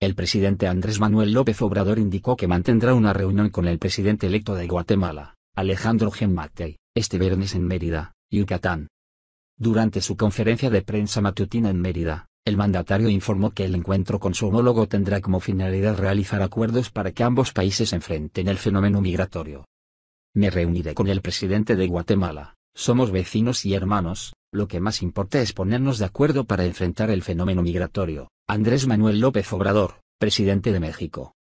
El presidente Andrés Manuel López Obrador indicó que mantendrá una reunión con el presidente electo de Guatemala, Alejandro Giammattei, este viernes en Mérida, Yucatán. Durante su conferencia de prensa matutina en Mérida, el mandatario informó que el encuentro con su homólogo tendrá como finalidad realizar acuerdos para que ambos países enfrenten el fenómeno migratorio. Me reuniré con el presidente de Guatemala, somos vecinos y hermanos, lo que más importa es ponernos de acuerdo para enfrentar el fenómeno migratorio, Andrés Manuel López Obrador, presidente de México.